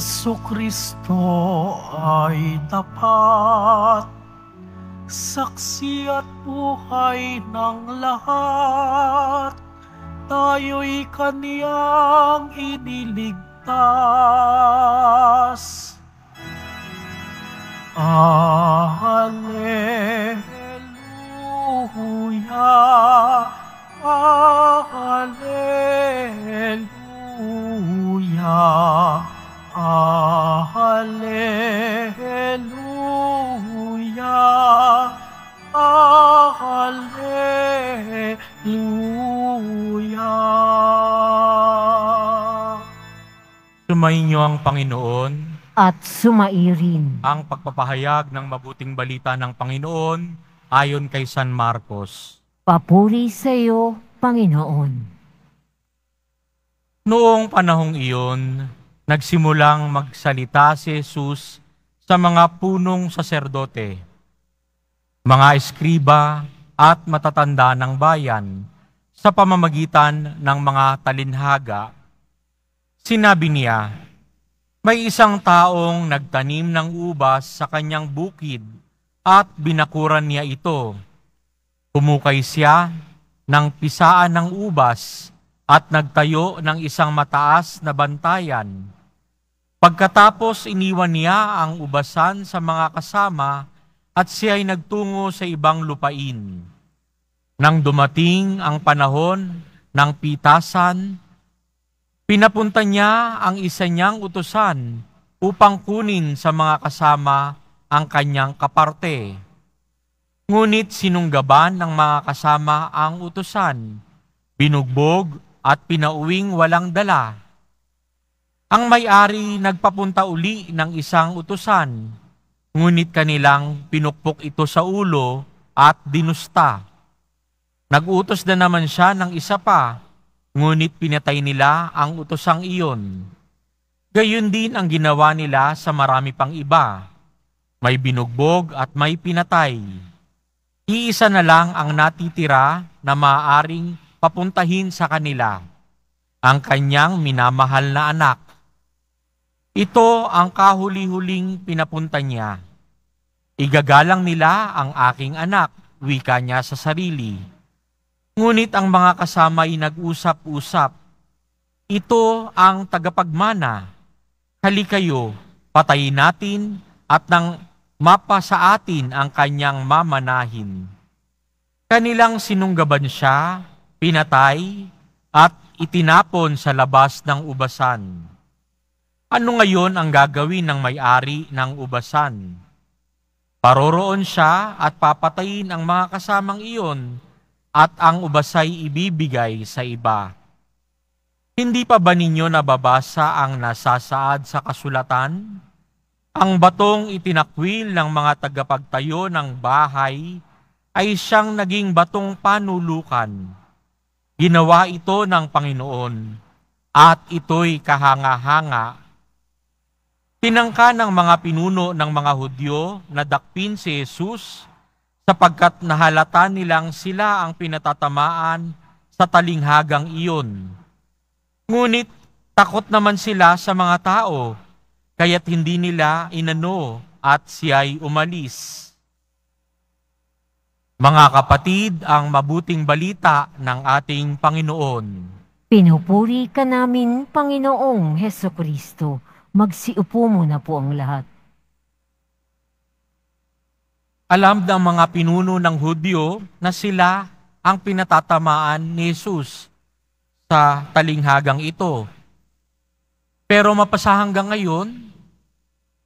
Heso Kristo ay tapat, saksi at buhay ng lahat. Tayo'y kaniyang iniligtas. Alleluia, Alleluia. Alleluia, Alleluia. Sumainyo ang Panginoon at sumairin ang pagpapahayag ng mabuting balita ng Panginoon ayon kay San Marcos. Papuri sa iyo, Panginoon. Noong panahong iyon, nagsimulang magsalita si Jesus sa mga punong saserdote, mga eskriba at matatanda ng bayan sa pamamagitan ng mga talinhaga. Sinabi niya, may isang taong nagtanim ng ubas sa kanyang bukid at binakuran niya ito. Pumukay siya ng pisaan ng ubas at nagtayo ng isang mataas na bantayan Pagkatapos iniwan niya ang ubasan sa mga kasama at siya ay nagtungo sa ibang lupain. Nang dumating ang panahon ng pitasan, pinapunta niya ang isa niyang utusan upang kunin sa mga kasama ang kanyang kaparte. Ngunit sinunggaban ng mga kasama ang utusan, binugbog at pinauwing walang dala ang may-ari nagpapunta uli ng isang utusan, ngunit kanilang pinukpok ito sa ulo at dinusta. Nagutos na naman siya ng isa pa, ngunit pinatay nila ang utosang iyon. Gayun din ang ginawa nila sa marami pang iba. May binugbog at may pinatay. Iisa na lang ang natitira na maaaring papuntahin sa kanila, ang kanyang minamahal na anak ito ang kahuli-huling pinapunta niya. Igagalang nila ang aking anak, wika niya sa sarili. Ngunit ang mga kasama ay nag-usap-usap. Ito ang tagapagmana. Hali kayo, patayin natin at nang mapa sa atin ang kanyang mamanahin. Kanilang sinunggaban siya, pinatay, at itinapon sa labas ng ubasan. Ano ngayon ang gagawin ng may-ari ng ubasan? Paroroon siya at papatayin ang mga kasamang iyon at ang ubasay ibibigay sa iba. Hindi pa ba ninyo nababasa ang nasasaad sa kasulatan? Ang batong itinakwil ng mga tagapagtayo ng bahay ay siyang naging batong panulukan. Ginawa ito ng Panginoon at ito'y kahanga-hanga Tinangka ng mga pinuno ng mga Hudyo na dakpin si Jesus sapagkat nahalata nilang sila ang pinatatamaan sa talinghagang iyon. Ngunit takot naman sila sa mga tao, kaya't hindi nila inano at siya'y umalis. Mga kapatid, ang mabuting balita ng ating Panginoon. Pinupuri ka namin, Panginoong Heso Kristo magsiupo muna po ang lahat. Alam ng mga pinuno ng Hudyo na sila ang pinatatamaan ni Jesus sa talinghagang ito. Pero mapasa hanggang ngayon,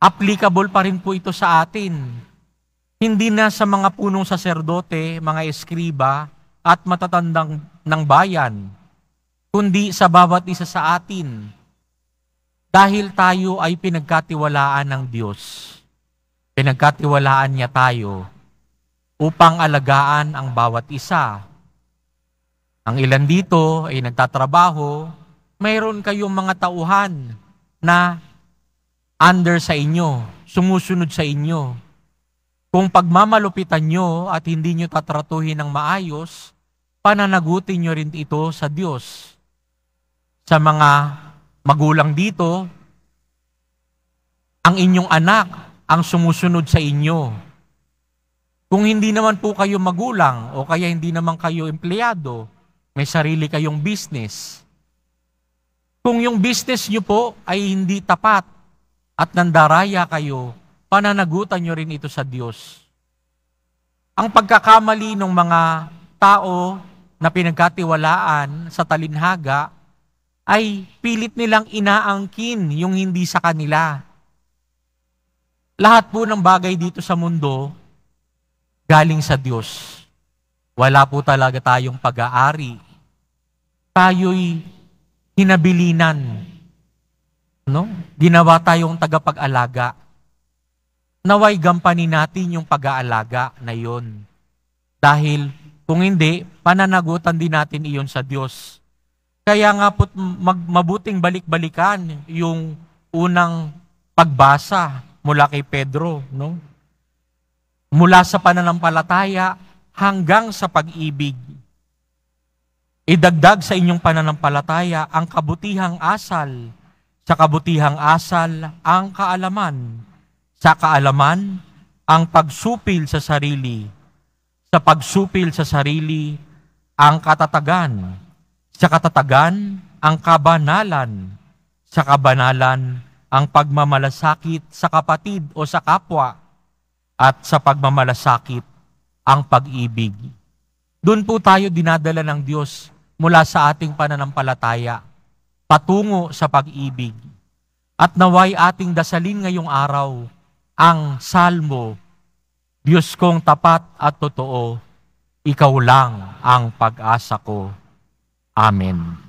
applicable pa rin po ito sa atin. Hindi na sa mga punong saserdote, mga eskriba, at matatandang ng bayan, kundi sa bawat isa sa atin dahil tayo ay pinagkatiwalaan ng Diyos, pinagkatiwalaan niya tayo upang alagaan ang bawat isa. Ang ilan dito ay nagtatrabaho, mayroon kayong mga tauhan na under sa inyo, sumusunod sa inyo. Kung pagmamalupitan nyo at hindi nyo tatratuhin ng maayos, pananagutin nyo rin ito sa Diyos. Sa mga magulang dito, ang inyong anak ang sumusunod sa inyo. Kung hindi naman po kayo magulang o kaya hindi naman kayo empleyado, may sarili kayong business. Kung yung business nyo po ay hindi tapat at nandaraya kayo, pananagutan nyo rin ito sa Diyos. Ang pagkakamali ng mga tao na pinagkatiwalaan sa talinhaga ay pilit nilang inaangkin yung hindi sa kanila. Lahat po ng bagay dito sa mundo, galing sa Diyos. Wala po talaga tayong pag-aari. Tayo'y hinabilinan. No? Ginawa tayong tagapag-alaga. Naway gampanin natin yung pag-aalaga na yon. Dahil kung hindi, pananagutan din natin iyon sa Diyos. Kaya nga po mag- mabuting balik-balikan yung unang pagbasa mula kay Pedro, no? Mula sa pananampalataya hanggang sa pag-ibig. Idagdag sa inyong pananampalataya ang kabutihang asal, sa kabutihang asal ang kaalaman, sa kaalaman ang pagsupil sa sarili, sa pagsupil sa sarili ang katatagan, sa katatagan ang kabanalan, sa kabanalan ang pagmamalasakit sa kapatid o sa kapwa, at sa pagmamalasakit ang pag-ibig. Doon po tayo dinadala ng Diyos mula sa ating pananampalataya patungo sa pag-ibig. At naway ating dasalin ngayong araw ang salmo, Diyos kong tapat at totoo, ikaw lang ang pag-asa ko. Amin.